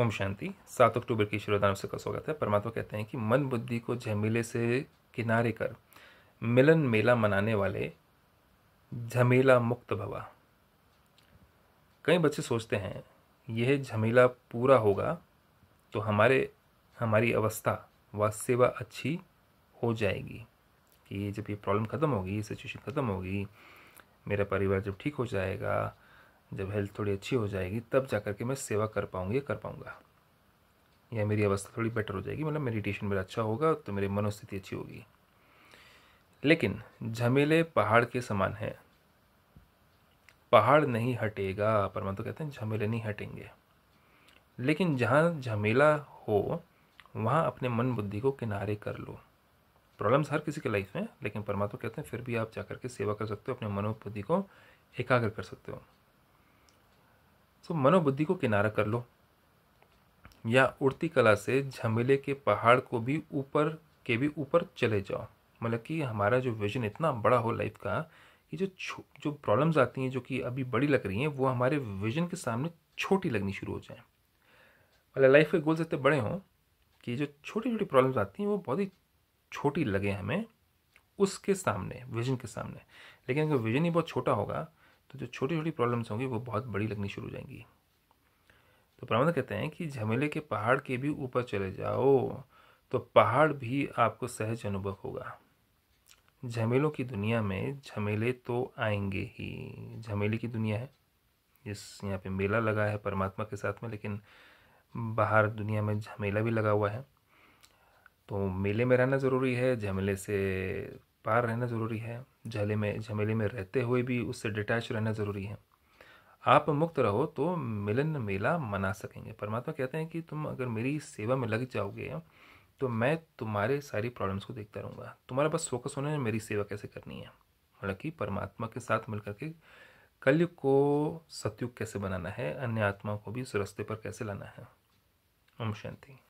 ओम शांति सात अक्टूबर की शिरोधाम से का स्वागत है परमात्मा कहते हैं कि मन बुद्धि को झमेले से किनारे कर मिलन मेला मनाने वाले झमेला मुक्त भवा कई बच्चे सोचते हैं यह झमेला पूरा होगा तो हमारे हमारी अवस्था व सेवा अच्छी हो जाएगी कि जब ये प्रॉब्लम ख़त्म होगी सिचुएशन ख़त्म होगी मेरा परिवार जब ठीक हो जाएगा जब हेल्थ थोड़ी अच्छी हो जाएगी तब जा कर के मैं सेवा कर पाऊँगी कर पाऊँगा या मेरी अवस्था थोड़ी बेटर हो जाएगी मतलब मेडिटेशन मेरा अच्छा होगा तो मेरी मनोस्थिति अच्छी होगी लेकिन झमेले पहाड़ के समान हैं पहाड़ नहीं हटेगा परमात्मा तो कहते हैं झमेले नहीं हटेंगे लेकिन जहाँ झमेला हो वहाँ अपने मन बुद्धि को किनारे कर लो प्रॉब्लम्स हर किसी के लाइफ में लेकिन परमात्मा कहते हैं फिर भी आप जाकर के सेवा कर सकते हो अपने मनोबुद्धि को एकाग्र कर सकते हो सो तो मनोबुद्धि को किनारा कर लो या उड़ती कला से झमेले के पहाड़ को भी ऊपर के भी ऊपर चले जाओ मतलब कि हमारा जो विजन इतना बड़ा हो लाइफ का कि जो जो प्रॉब्लम्स आती हैं जो कि अभी बड़ी लग रही हैं वो हमारे विजन के सामने छोटी लगनी शुरू हो जाए मतलब लाइफ के गोल्स इतने बड़े हों कि जो छोटी छोटी प्रॉब्लम्स आती हैं वो बहुत ही छोटी लगे हमें उसके सामने विजन के सामने लेकिन अगर विजन ही बहुत छोटा होगा तो जो छोटी छोटी प्रॉब्लम्स होंगी वो बहुत बड़ी लगनी शुरू हो जाएंगी तो प्रबंध कहते हैं कि झमेले के पहाड़ के भी ऊपर चले जाओ तो पहाड़ भी आपको सहज अनुभव होगा झमेलों की दुनिया में झमेले तो आएंगे ही झमेले की दुनिया है जिस यहाँ पे मेला लगा है परमात्मा के साथ में लेकिन बाहर दुनिया में झमेला भी लगा हुआ है तो मेले में रहना ज़रूरी है झमेले से पार रहना ज़रूरी है झले में झमेले में रहते हुए भी उससे डिटैच रहना ज़रूरी है आप मुक्त रहो तो मिलन मेला मना सकेंगे परमात्मा कहते हैं कि तुम अगर मेरी सेवा में लग जाओगे तो मैं तुम्हारे सारी प्रॉब्लम्स को देखता रहूँगा तुम्हारा बस फोकस होना है मेरी सेवा कैसे करनी है मतलब कि परमात्मा के साथ मिलकर के कलयुग को सतयुग कैसे बनाना है अन्य आत्माओं को भी इस पर कैसे लाना है ओम शांति